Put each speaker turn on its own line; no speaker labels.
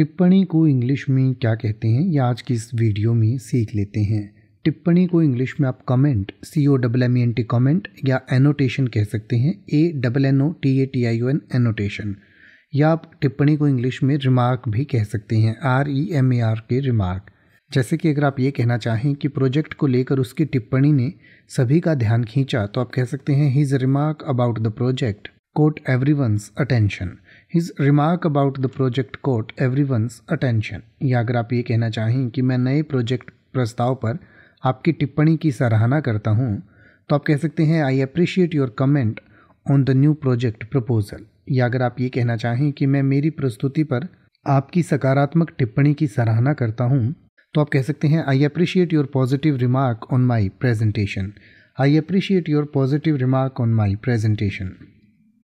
टिप्पणी को इंग्लिश में क्या कहते हैं ये आज की इस वीडियो में सीख लेते हैं टिप्पणी को इंग्लिश में आप comment C O double M E N T comment या एनोटेशन कह सकते हैं A double N O T A T I O N annotation या आप टिप्पणी को इंग्लिश में रिमार्क भी कह सकते हैं R E M A R K remark जैसे कि अगर आप ये कहना चाहें कि प्रोजेक्ट को लेकर उसकी टिप्पणी ने सभी का ध्यान खींचा तो आप कह सकते हैं his remark about the project caught every attention his remark about the project caught everyone's attention या अगर आप ये कहना चाहें कि मैं नए प्रोजेक्ट प्रस्ताव पर आपकी टिप्पणी की सराहना करता हूँ तो आप कह सकते हैं I appreciate your comment on the new project proposal या अगर आप ये कहना चाहें कि मैं मेरी प्रस्तुति पर आपकी सकारात्मक टिप्पणी की सराहना करता हूँ तो आप कह सकते हैं I appreciate your positive remark on my presentation I appreciate your positive remark on my presentation